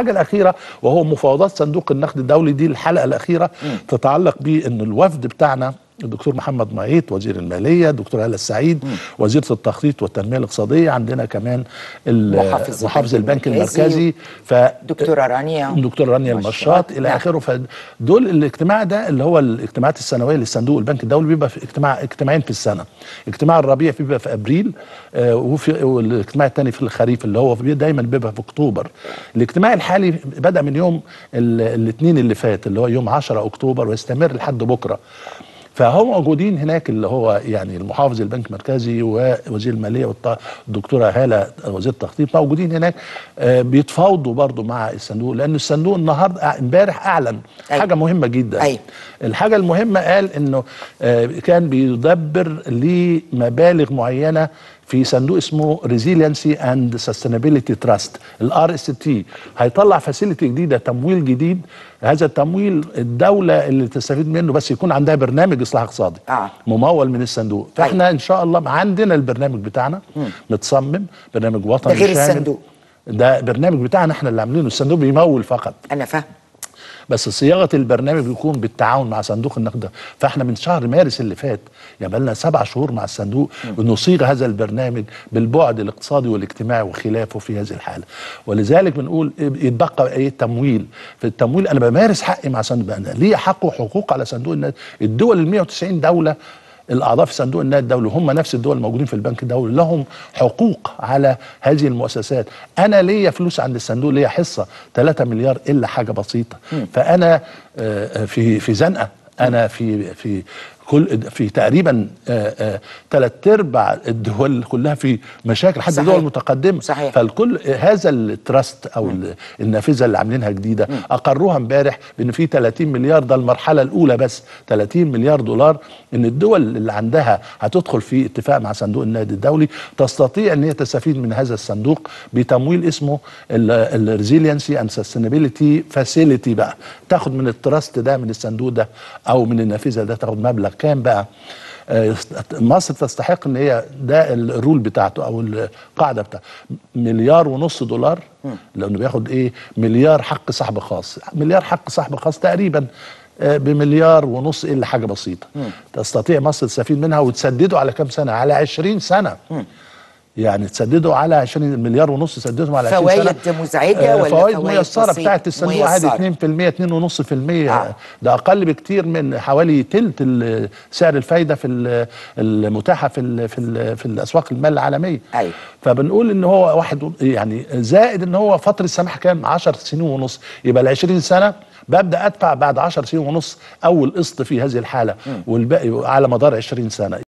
الحاجة الأخيرة وهو مفاوضات صندوق النقد الدولي دي الحلقة الأخيرة م. تتعلق بأن الوفد بتاعنا الدكتور محمد معيط وزير الماليه الدكتور هلا السعيد مم. وزيره التخطيط والتنميه الاقتصاديه عندنا كمان محافظ, محافظ البنك المركزي ف دكتوره رانيا دكتور رانيا المشاط الى نعم. اخره فدول الاجتماع ده اللي هو الاجتماعات السنويه للصندوق البنك الدولي بيبقى في اجتماع اجتماعين في السنه اجتماع الربيع بيبقى في ابريل آه وفي والاجتماع الثاني في الخريف اللي هو دايما بيبقى في اكتوبر الاجتماع الحالي بدا من يوم الاثنين اللي فات اللي هو يوم 10 اكتوبر ويستمر لحد بكره فهم موجودين هناك اللي هو يعني المحافظ البنك المركزي ووزير الماليه والدكتوره هاله وزير التخطيط موجودين هناك آه، بيتفاوضوا برضو مع الصندوق لان الصندوق النهارده امبارح اعلن حاجه مهمه جدا الحاجه المهمه قال انه آه، كان بيدبر لمبالغ معينه في صندوق اسمه ريزيلينسي اند سستينابيلتي تراست الار اس تي هيطلع فاسيلتي جديده تمويل جديد هذا التمويل الدوله اللي تستفيد منه بس يكون عندها برنامج اصلاح اقتصادي آه. ممول من الصندوق فاحنا طيب. ان شاء الله عندنا البرنامج بتاعنا متصمم برنامج وطني ده غير الصندوق ده برنامج بتاعنا احنا اللي عاملينه الصندوق بيمول فقط انا فاهم بس صياغه البرنامج بيكون بالتعاون مع صندوق النقد فاحنا من شهر مارس اللي فات جملنا سبع شهور مع الصندوق بنصيغ هذا البرنامج بالبعد الاقتصادي والاجتماعي وخلافه في هذه الحاله ولذلك بنقول يتبقى ايه تمويل في التمويل انا بمارس حقي مع صندوق انا ليه حق وحقوق على صندوق النقد الدول ال 190 دوله الاعضاء في صندوق النقد الدولي هم نفس الدول الموجودين في البنك الدولي لهم حقوق على هذه المؤسسات انا ليا فلوس عند الصندوق ليا حصه 3 مليار الا حاجه بسيطه فانا آه، آه، في في زنقه انا في في كل في تقريبا ثلاث آه، آه، ارباع الدول كلها في مشاكل حتى صحيح. المتقدمه صحيح. فالكل هذا التراست او م. النافذه اللي عاملينها جديده م. اقروها امبارح بان في 30 مليار ده المرحله الاولى بس 30 مليار دولار ان الدول اللي عندها هتدخل في اتفاق مع صندوق النقد الدولي تستطيع ان هي تستفيد من هذا الصندوق بتمويل اسمه الريزيلينسي اند سستينابيلتي فاسيلتي بقى تاخد من التراست ده من الصندوق ده او من النافذه ده تاخد مبلغ الحكام بقى آه، مصر تستحق ان هي ده الرول بتاعته او القاعده بتاعته مليار ونص دولار لانه بياخد ايه مليار حق سحب خاص مليار حق سحب خاص تقريبا آه، بمليار ونص الا حاجه بسيطه تستطيع مصر تستفيد منها وتسدده على كام سنه على 20 سنه يعني تسددوا على عشان المليار ونص تسددوا على 20 سنه فوائد مزعجه آه، ولا فوائد ميسره بتاعت الصندوق عادي 2% 2.5% آه. ده اقل بكتير من حوالي ثلث سعر الفايده في المتاحه في الـ في الـ في الاسواق المال العالميه أيوة. فبنقول ان هو واحد يعني زائد ان هو فتره سماح كام 10 سنين ونص يبقى ال 20 سنه ببدا ادفع بعد 10 سنين ونص اول قسط في هذه الحاله والباقي على مدار 20 سنه